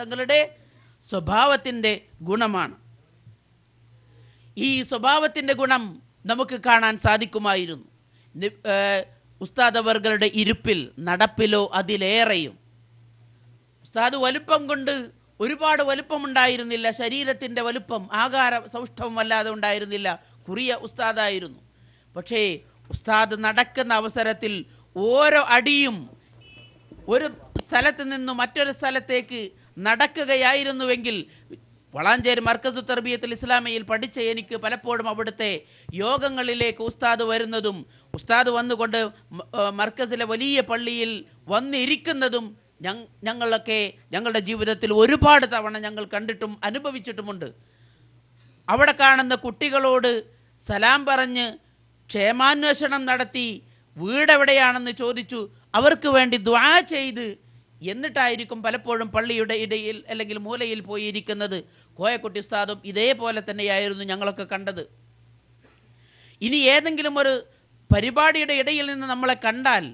തങ്ങളുടെ സ്വഭാവത്തിൻ്റെ ഗുണമാണ് ഈ സ്വഭാവത്തിൻ്റെ ഗുണം നമുക്ക് കാണാൻ സാധിക്കുമായിരുന്നു ഉസ്താദവർകളുടെ ഇരുപ്പിൽ നടപ്പിലോ അതിലേറെയും ഉസ്താദ് വലുപ്പം കൊണ്ട് ഒരുപാട് വലുപ്പമുണ്ടായിരുന്നില്ല ശരീരത്തിൻ്റെ വലുപ്പം ആകാര സൗഷ്ഠവം വല്ലാതെ ഉണ്ടായിരുന്നില്ല കുറിയ ഉസ്താദായിരുന്നു പക്ഷേ ഉസ്താദ് നടക്കുന്ന അവസരത്തിൽ ഓരോ അടിയും ഒരു സ്ഥലത്ത് നിന്നും മറ്റൊരു സ്ഥലത്തേക്ക് നടക്കുകയായിരുന്നുവെങ്കിൽ വളാഞ്ചേരി മർക്കസു തർബിയത്തിൽ ഇസ്ലാമിയിൽ പഠിച്ച എനിക്ക് പലപ്പോഴും അവിടുത്തെ യോഗങ്ങളിലേക്ക് ഉസ്താദ് വരുന്നതും ഉസ്താദ് വന്നുകൊണ്ട് മർക്കസിലെ വലിയ പള്ളിയിൽ വന്നിരിക്കുന്നതും ഞങ്ങളൊക്കെ ഞങ്ങളുടെ ജീവിതത്തിൽ ഒരുപാട് തവണ ഞങ്ങൾ കണ്ടിട്ടും അനുഭവിച്ചിട്ടുമുണ്ട് അവിടെ കാണുന്ന കുട്ടികളോട് സലാം പറഞ്ഞ് ക്ഷേമാന്വേഷണം നടത്തി വീടെവിടെയാണെന്ന് ചോദിച്ചു അവർക്ക് വേണ്ടി ദ്വാ ചെയ്ത് എന്നിട്ടായിരിക്കും പലപ്പോഴും പള്ളിയുടെ ഇടയിൽ അല്ലെങ്കിൽ മൂലയിൽ പോയിരിക്കുന്നത് കോയക്കുട്ടി ഉസ്താദും ഇതേപോലെ തന്നെയായിരുന്നു ഞങ്ങളൊക്കെ കണ്ടത് ഇനി ഏതെങ്കിലും ഒരു പരിപാടിയുടെ ഇടയിൽ നിന്ന് നമ്മളെ കണ്ടാൽ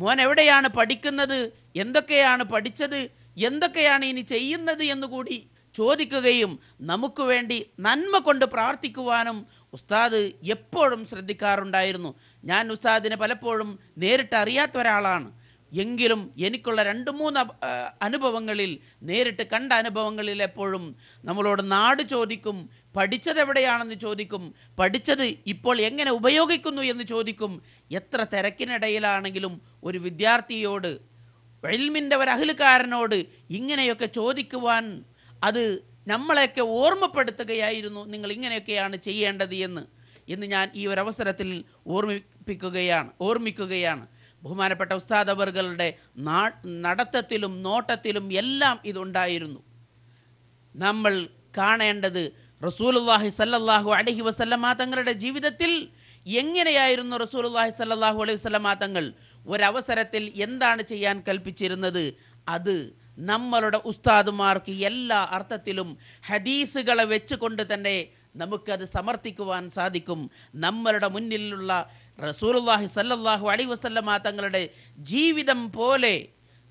മോൻ എവിടെയാണ് പഠിക്കുന്നത് എന്തൊക്കെയാണ് പഠിച്ചത് എന്തൊക്കെയാണ് ഇനി ചെയ്യുന്നത് എന്നുകൂടി ചോദിക്കുകയും നമുക്ക് വേണ്ടി നന്മ കൊണ്ട് പ്രാർത്ഥിക്കുവാനും ഉസ്താദ് എപ്പോഴും ശ്രദ്ധിക്കാറുണ്ടായിരുന്നു ഞാൻ ഉസ്താദിനെ പലപ്പോഴും നേരിട്ട് അറിയാത്ത ഒരാളാണ് എങ്കിലും എനിക്കുള്ള രണ്ട് മൂന്ന് അനുഭവങ്ങളിൽ നേരിട്ട് കണ്ട അനുഭവങ്ങളിൽ എപ്പോഴും നമ്മളോട് നാട് ചോദിക്കും പഠിച്ചത് എവിടെയാണെന്ന് ചോദിക്കും പഠിച്ചത് ഇപ്പോൾ എങ്ങനെ ഉപയോഗിക്കുന്നു എന്ന് ചോദിക്കും എത്ര തിരക്കിനിടയിലാണെങ്കിലും ഒരു വിദ്യാർത്ഥിയോട് എൽമിൻ്റെ ഒരു അഹിലുകാരനോട് ഇങ്ങനെയൊക്കെ ചോദിക്കുവാൻ അത് നമ്മളെയൊക്കെ ഓർമ്മപ്പെടുത്തുകയായിരുന്നു നിങ്ങൾ ഇങ്ങനെയൊക്കെയാണ് ചെയ്യേണ്ടത് എന്ന് ഇന്ന് ഞാൻ ഈ ഒരു അവസരത്തിൽ ഓർമ്മിപ്പിക്കുകയാണ് ഓർമ്മിക്കുകയാണ് ബഹുമാനപ്പെട്ട ഉസ്താദ് അവർകളുടെ നടത്തത്തിലും നോട്ടത്തിലും എല്ലാം ഇതുണ്ടായിരുന്നു നമ്മൾ കാണേണ്ടത് റസൂലുല്ലാഹി സല്ലാഹു അലഹി വസല്ലമാ തങ്ങളുടെ ജീവിതത്തിൽ എങ്ങനെയായിരുന്നു റസൂലുല്ലാഹി സല്ലാഹു അലൈഹി വസ്ലമാ തങ്ങൾ ഒരവസരത്തിൽ എന്താണ് ചെയ്യാൻ കൽപ്പിച്ചിരുന്നത് അത് നമ്മളുടെ ഉസ്താദുമാർക്ക് എല്ലാ അർത്ഥത്തിലും ഹദീസുകളെ വെച്ചുകൊണ്ട് തന്നെ നമുക്കത് സമർത്ഥിക്കുവാൻ സാധിക്കും നമ്മളുടെ മുന്നിലുള്ള റസൂലുല്ലാഹി സല്ലല്ലാഹു അലി വസല്ലമ തങ്ങളുടെ ജീവിതം പോലെ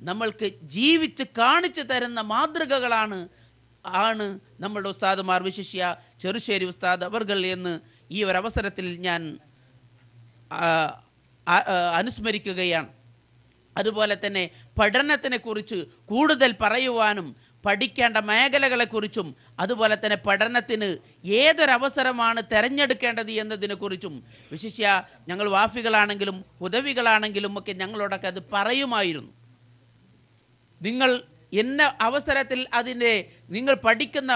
നമ്മൾക്ക് ജീവിച്ച് കാണിച്ചു തരുന്ന മാതൃകകളാണ് ആണ് നമ്മളുടെ ഉസ്താദുമാർ വിശിഷ്യ ചെറുശ്ശേരി ഉസ്താദ് അവർകൾ എന്ന് ഈ ഒരു അവസരത്തിൽ ഞാൻ അനുസ്മരിക്കുകയാണ് അതുപോലെ തന്നെ പഠനത്തിനെക്കുറിച്ച് കൂടുതൽ പറയുവാനും പഠിക്കേണ്ട മേഖലകളെക്കുറിച്ചും അതുപോലെ തന്നെ പഠനത്തിന് ഏതൊരവസരമാണ് തിരഞ്ഞെടുക്കേണ്ടത് എന്നതിനെക്കുറിച്ചും വിശിഷ്യ ഞങ്ങൾ വാഫികളാണെങ്കിലും ഉദവികളാണെങ്കിലും ഒക്കെ ഞങ്ങളോടൊക്കെ അത് പറയുമായിരുന്നു നിങ്ങൾ എന്ന അവസരത്തിൽ അതിൻ്റെ നിങ്ങൾ പഠിക്കുന്ന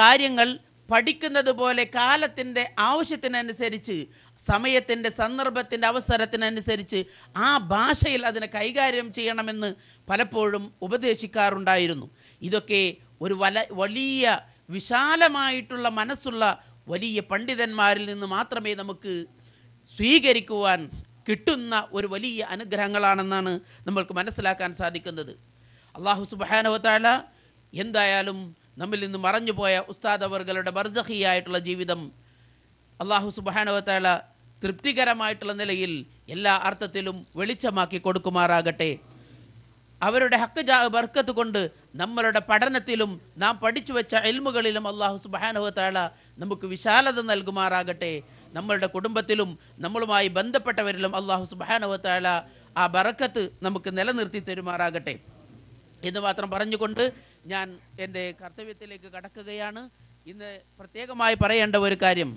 കാര്യങ്ങൾ പഠിക്കുന്നത് പോലെ കാലത്തിൻ്റെ ആവശ്യത്തിനനുസരിച്ച് സമയത്തിൻ്റെ സന്ദർഭത്തിൻ്റെ അവസരത്തിനനുസരിച്ച് ആ ഭാഷയിൽ അതിനെ കൈകാര്യം ചെയ്യണമെന്ന് പലപ്പോഴും ഉപദേശിക്കാറുണ്ടായിരുന്നു ഇതൊക്കെ ഒരു വല വലിയ വിശാലമായിട്ടുള്ള മനസ്സുള്ള വലിയ പണ്ഡിതന്മാരിൽ നിന്ന് മാത്രമേ നമുക്ക് സ്വീകരിക്കുവാൻ കിട്ടുന്ന ഒരു വലിയ അനുഗ്രഹങ്ങളാണെന്നാണ് നമ്മൾക്ക് മനസ്സിലാക്കാൻ സാധിക്കുന്നത് അള്ളാഹു സുബാനവത്താല എന്തായാലും നമ്മിൽ നിന്ന് മറഞ്ഞുപോയ ഉസ്താദവർഗളുടെ ബർസഹിയായിട്ടുള്ള ജീവിതം അള്ളാഹു സുബാനവത്താല തൃപ്തികരമായിട്ടുള്ള നിലയിൽ എല്ലാ അർത്ഥത്തിലും വെളിച്ചമാക്കി കൊടുക്കുമാറാകട്ടെ അവരുടെ ഹക്ക് ബർക്കത്ത് കൊണ്ട് നമ്മളുടെ പഠനത്തിലും നാം പഠിച്ചു വെച്ച എൽമുകളിലും അള്ളാഹു സുബാനുഹത്താള നമുക്ക് വിശാലത നൽകുമാറാകട്ടെ നമ്മളുടെ കുടുംബത്തിലും നമ്മളുമായി ബന്ധപ്പെട്ടവരിലും അള്ളാഹു സുബാനുഹത്താള ആ ബറക്കത്ത് നമുക്ക് നിലനിർത്തി തരുമാറാകട്ടെ എന്ന് മാത്രം പറഞ്ഞുകൊണ്ട് ഞാൻ എൻ്റെ കർത്തവ്യത്തിലേക്ക് കടക്കുകയാണ് ഇന്ന് പ്രത്യേകമായി പറയേണ്ട ഒരു കാര്യം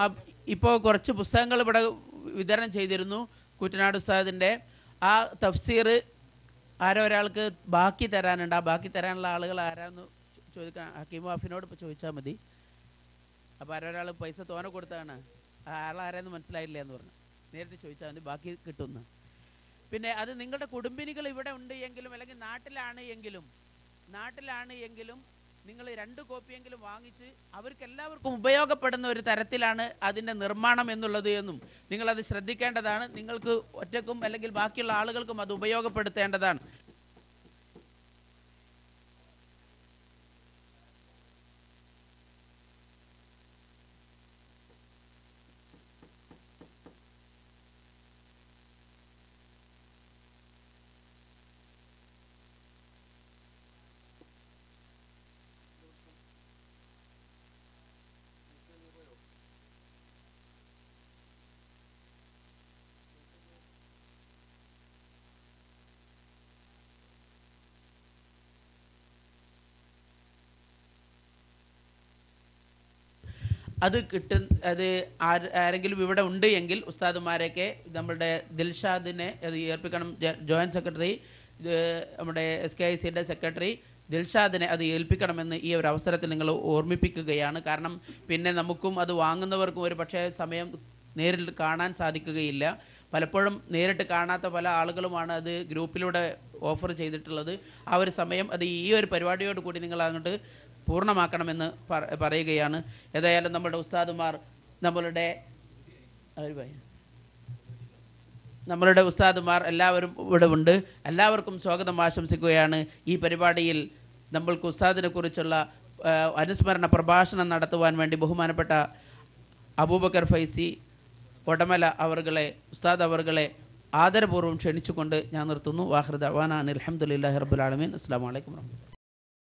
ആ ഇപ്പോൾ കുറച്ച് പുസ്തകങ്ങൾ ഇവിടെ വിതരണം ചെയ്തിരുന്നു കുറ്റനാട് ഉസ്താദിൻ്റെ ആ തഫ്സീർ ആരോ ഒരാൾക്ക് ബാക്കി തരാനുണ്ട് ആ ബാക്കി തരാനുള്ള ആളുകൾ ആരാന്ന് ചോദിക്കാൻ ഹക്കീം വാഫിനോട് ഇപ്പോൾ ചോദിച്ചാൽ മതി അപ്പോൾ ആരോ ഒരാൾ പൈസ തോനെ കൊടുത്താണ് ആൾ ആരാന്ന് മനസ്സിലായില്ല എന്ന് പറഞ്ഞു നേരത്തെ ചോദിച്ചാൽ മതി ബാക്കി കിട്ടുന്നു പിന്നെ അത് നിങ്ങളുടെ കുടുംബിനികൾ ഇവിടെ ഉണ്ട് എങ്കിലും അല്ലെങ്കിൽ നാട്ടിലാണ് എങ്കിലും നാട്ടിലാണ് എങ്കിലും നിങ്ങൾ രണ്ട് കോപ്പിയെങ്കിലും വാങ്ങിച്ച് അവർക്ക് എല്ലാവർക്കും ഉപയോഗപ്പെടുന്ന ഒരു തരത്തിലാണ് അതിൻ്റെ നിർമ്മാണം എന്നുള്ളത് എന്നും നിങ്ങളത് ശ്രദ്ധിക്കേണ്ടതാണ് നിങ്ങൾക്ക് ഒറ്റക്കും അല്ലെങ്കിൽ ബാക്കിയുള്ള ആളുകൾക്കും അത് ഉപയോഗപ്പെടുത്തേണ്ടതാണ് അത് കിട്ടും അത് ആരെങ്കിലും ഇവിടെ ഉണ്ട് എങ്കിൽ ഉസ്താദുമാരെയൊക്കെ നമ്മളുടെ ദിൽഷാദിനെ അത് ഏൽപ്പിക്കണം ജോയിൻറ്റ് സെക്രട്ടറി നമ്മുടെ എസ് കെ ഐ സിയുടെ സെക്രട്ടറി ദിൽഷാദിനെ അത് ഏൽപ്പിക്കണമെന്ന് ഈ ഒരു അവസരത്തിൽ നിങ്ങൾ ഓർമ്മിപ്പിക്കുകയാണ് കാരണം പിന്നെ നമുക്കും അത് വാങ്ങുന്നവർക്കും ഒരു പക്ഷേ സമയം നേരിൽ കാണാൻ സാധിക്കുകയില്ല പലപ്പോഴും നേരിട്ട് കാണാത്ത പല ആളുകളുമാണ് അത് ഗ്രൂപ്പിലൂടെ ഓഫർ ചെയ്തിട്ടുള്ളത് ആ ഒരു സമയം അത് ഈ ഒരു പരിപാടിയോട് കൂടി നിങ്ങൾ അങ്ങോട്ട് പൂർണ്ണമാക്കണമെന്ന് പറയുകയാണ് ഏതായാലും നമ്മുടെ ഉസ്താദുമാർ നമ്മളുടെ നമ്മളുടെ ഉസ്താദുമാർ എല്ലാവരും ഇവിടെ ഉണ്ട് എല്ലാവർക്കും സ്വാഗതം ആശംസിക്കുകയാണ് ഈ പരിപാടിയിൽ നമ്മൾക്ക് ഉസ്താദിനെ കുറിച്ചുള്ള അനുസ്മരണ പ്രഭാഷണം നടത്തുവാൻ വേണ്ടി ബഹുമാനപ്പെട്ട അബൂബക്കർ ഫൈസി ഒടമല അവർകളെ ഉസ്താദ് അവർകളെ ആദരപൂർവ്വം ക്ഷണിച്ചുകൊണ്ട് ഞാൻ നിർത്തുന്നു വാഹൃദ് അവാനാൻ അലഹമുല്ലാ ഹർബുലാലമീൻ അസ്സാം വലൈക്കും വാഹമത്തുള്ള